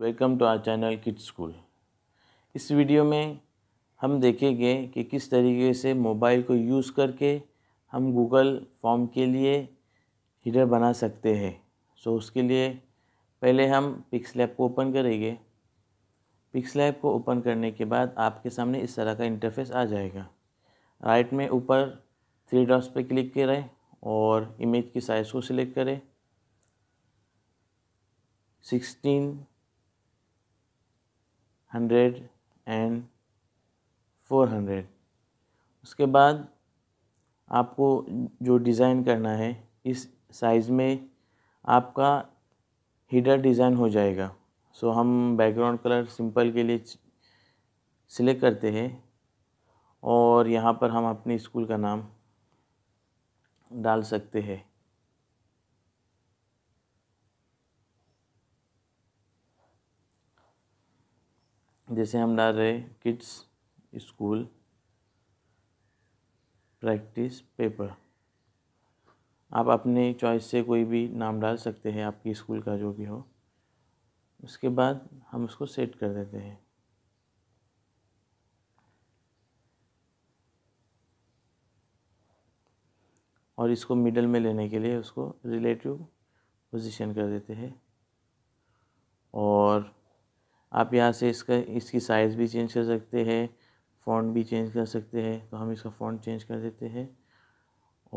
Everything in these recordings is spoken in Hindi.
welcome to our channel kid school इस वीडियो में हम देखेंगे कि किस तरीके से मोबाइल को यूज़ करके हम गूगल फॉर्म के लिए हीडर बना सकते हैं सो so, उसके लिए पहले हम पिक्स लैब को ओपन करेंगे पिक्स लैब को ओपन करने के बाद आपके सामने इस तरह का इंटरफेस आ जाएगा राइट में ऊपर थ्री डॉट्स पे क्लिक करें और इमेज की साइज़ को सिलेक्ट करें sixteen hundred and four hundred उसके बाद आपको जो डिज़ाइन करना है इस साइज़ में आपका हीडर डिज़ाइन हो जाएगा सो हम बैकग्राउंड कलर सिंपल के लिए सिलेक्ट करते हैं और यहाँ पर हम अपने स्कूल का नाम डाल सकते हैं जैसे हम डाल रहे किड्स स्कूल प्रैक्टिस पेपर आप अपने चॉइस से कोई भी नाम डाल सकते हैं आपकी स्कूल का जो भी हो उसके बाद हम उसको सेट कर देते हैं और इसको मिडल में लेने के लिए उसको रिलेटिव पोजीशन कर देते हैं और आप यहाँ से इसका इसकी साइज़ भी चेंज कर सकते हैं फ़ॉन्ट भी चेंज कर सकते हैं तो हम इसका फ़ॉन्ट चेंज कर देते हैं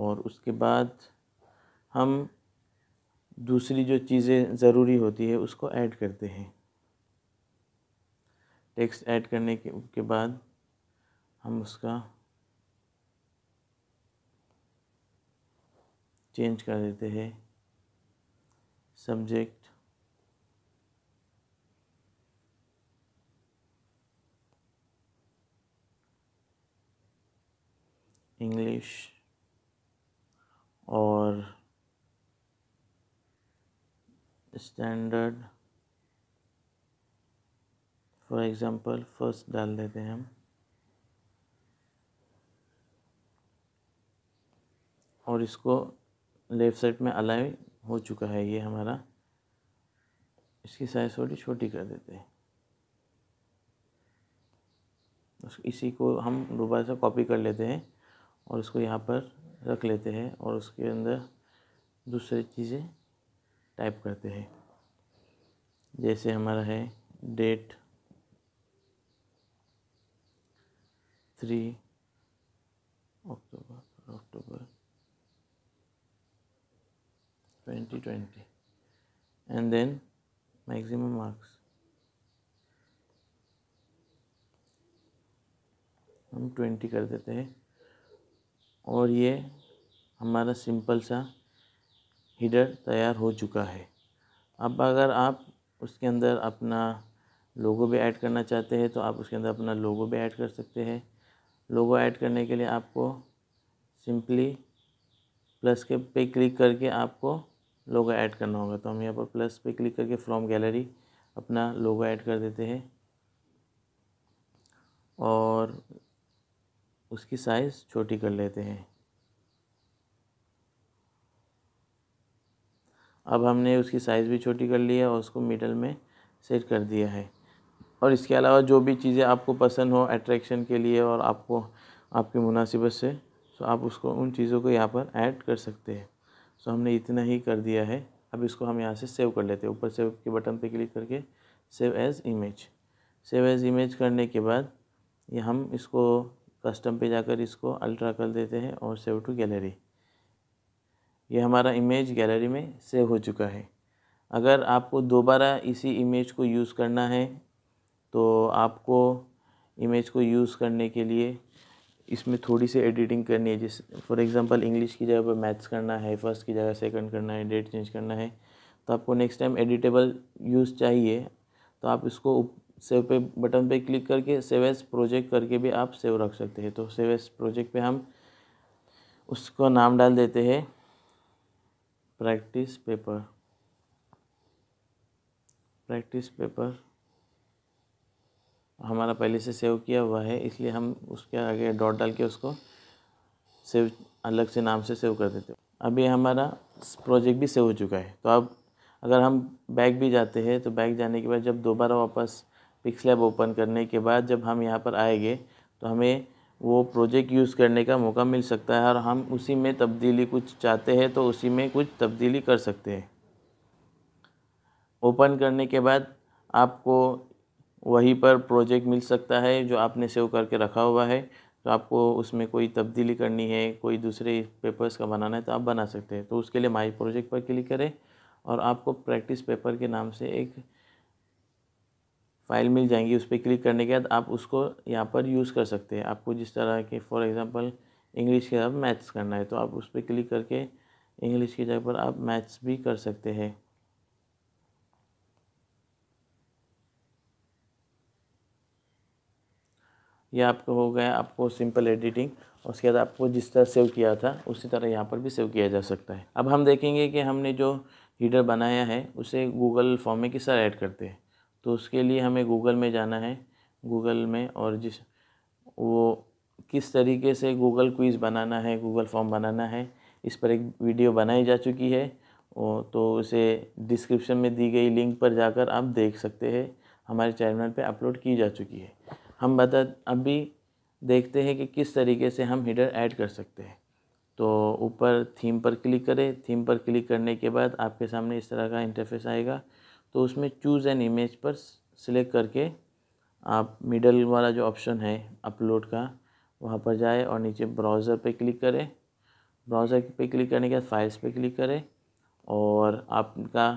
और उसके बाद हम दूसरी जो चीज़ें ज़रूरी होती है उसको ऐड करते हैं टेक्स्ट ऐड करने के, के बाद हम उसका चेंज कर देते हैं सब्जेक्ट इंग्लिश और स्टैंडर्ड फॉर एग्ज़ाम्पल फर्स्ट डाल देते हैं हम और इसको लेफ़्ट साइड में अलाइव हो चुका है ये हमारा इसकी साइज़ थोड़ी छोटी कर देते हैं इसी को हम दोबारा से कॉपी कर लेते हैं और इसको यहाँ पर रख लेते हैं और उसके अंदर दूसरी चीज़ें टाइप करते हैं जैसे हमारा है date three October October twenty twenty and then maximum marks हम ट्वेंटी कर देते हैं और ये हमारा सिंपल सा हीडर तैयार हो चुका है अब अगर आप उसके अंदर अपना लोगो भी ऐड करना चाहते हैं तो आप उसके अंदर अपना लोगो भी ऐड कर सकते हैं लोगो ऐड करने के लिए आपको सिंपली प्लस के पे क्लिक करके आपको लोगो ऐड करना होगा तो हम यहाँ पर प्लस पे क्लिक करके फ्रॉम गैलरी अपना लोगो ऐड कर देते हैं और उसकी साइज़ छोटी कर लेते हैं अब हमने उसकी साइज़ भी छोटी कर ली है और उसको मिडल में सेट कर दिया है और इसके अलावा जो भी चीज़ें आपको पसंद हो अट्रैक्शन के लिए और आपको आपकी मुनासिबत से तो आप उसको उन चीज़ों को यहाँ पर ऐड कर सकते हैं सो तो हमने इतना ही कर दिया है अब इसको हम यहाँ से सेव कर लेते हैं ऊपर सेव के बटन पे क्लिक करके save as image save as image करने के बाद ये हम इसको कस्टम पे जाकर इसको अल्ट्रा कर देते हैं और सेव टू गैलरी ये हमारा इमेज गैलरी में सेव हो चुका है अगर आपको दोबारा इसी इमेज को यूज़ करना है तो आपको इमेज को यूज़ करने के लिए इसमें थोड़ी सी एडिटिंग करनी है जैसे फॉर एग्जांपल इंग्लिश की जगह पर मैथ्स करना है फर्स्ट की जगह सेकंड करना है डेट चेंज करना है तो आपको नेक्स्ट टाइम एडिटेबल यूज़ चाहिए तो आप इसको सेव पे बटन पे क्लिक करके सेव प्रोजेक्ट करके भी आप सेव रख सकते हैं तो सेव प्रोजेक्ट पे हम उसका नाम डाल देते हैं प्रैक्टिस पेपर प्रैक्टिस पेपर हमारा पहले से सेव किया हुआ है इसलिए हम उसके आगे डॉट डाल के उसको सेव अलग से नाम से सेव कर देते हैं अभी हमारा प्रोजेक्ट भी सेव हो चुका है तो अब अगर हम बैग भी जाते हैं तो बैग जाने के बाद जब दोबारा वापस पिक्सलैब ओपन करने के बाद जब हम यहाँ पर आएंगे तो हमें वो प्रोजेक्ट यूज़ करने का मौका मिल सकता है और हम उसी में तब्दीली कुछ चाहते हैं तो उसी में कुछ तब्दीली कर सकते हैं ओपन करने के बाद आपको वहीं पर प्रोजेक्ट मिल सकता है जो आपने सेव करके रखा हुआ है तो आपको उसमें कोई तब्दीली करनी है कोई दूसरे पेपर्स का बनाना है तो आप बना सकते हैं तो उसके लिए माई प्रोजेक्ट पर क्लिक करें और आपको प्रैक्टिस पेपर के नाम से एक फ़ाइल मिल जाएंगी उस पर क्लिक करने के बाद आप उसको यहाँ पर यूज़ कर सकते हैं आपको जिस तरह के फॉर एग्ज़ाम्पल इंग्लिश के साथ मैथ्स करना है तो आप उस पर क्लिक करके इंग्लिश की जगह पर आप मैथ्स भी कर सकते हैं यह आपको हो गया आपको सिंपल एडिटिंग उसके बाद आपको जिस तरह सेव किया था उसी तरह यहाँ पर भी सेव किया जा सकता है अब हम देखेंगे कि हमने जो हीडर बनाया है उसे गूगल फॉर्म में किस तरह ऐड करते हैं तो उसके लिए हमें गूगल में जाना है गूगल में और जिस वो किस तरीके से गूगल क्विज़ बनाना है गूगल फॉर्म बनाना है इस पर एक वीडियो बनाई जा चुकी है वो तो उसे डिस्क्रिप्शन में दी गई लिंक पर जाकर आप देख सकते हैं हमारे चैनल पे अपलोड की जा चुकी है हम बता अभी देखते हैं कि किस तरीके से हम हीडर ऐड कर सकते हैं तो ऊपर थीम पर क्लिक करें थीम पर क्लिक करने के बाद आपके सामने इस तरह का इंटरफेस आएगा तो उसमें चूज़ एन इमेज पर सिलेक्ट करके आप मिडल वाला जो ऑप्शन है अपलोड का वहाँ पर जाए और नीचे ब्राउज़र पे क्लिक करें ब्राउज़र पे क्लिक करने के बाद फाइल्स पे क्लिक करें और आपका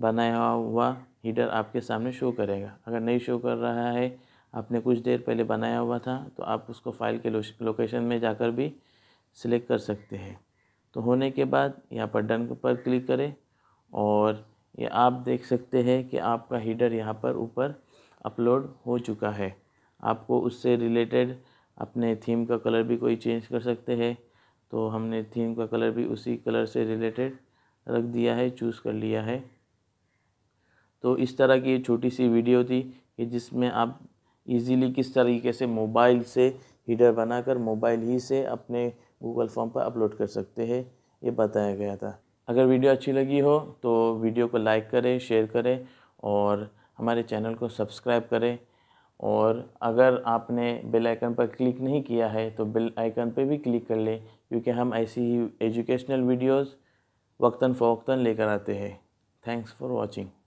बनाया हुआ हीटर आपके सामने शो करेगा अगर नहीं शो कर रहा है आपने कुछ देर पहले बनाया हुआ था तो आप उसको फाइल के लोकेशन में जाकर भी सिलेक्ट कर सकते हैं तो होने के बाद यहाँ पर डन पर क्लिक करें और ये आप देख सकते हैं कि आपका हीडर यहाँ पर ऊपर अपलोड हो चुका है आपको उससे रिलेटेड अपने थीम का कलर भी कोई चेंज कर सकते हैं तो हमने थीम का कलर भी उसी कलर से रिलेटेड रख दिया है चूज़ कर लिया है तो इस तरह की छोटी सी वीडियो थी कि जिसमें आप इजीली किस तरीके से मोबाइल से हीडर बनाकर मोबाइल ही से अपने गूगल फॉर्म पर अपलोड कर सकते हैं ये बताया गया था अगर वीडियो अच्छी लगी हो तो वीडियो को लाइक करें शेयर करें और हमारे चैनल को सब्सक्राइब करें और अगर आपने बेल आइकन पर क्लिक नहीं किया है तो बेल आइकन पर भी क्लिक कर लें क्योंकि हम ऐसी ही एजुकेशनल वीडियोस वक्ता फ़ोक्ता लेकर आते हैं थैंक्स फॉर वॉचिंग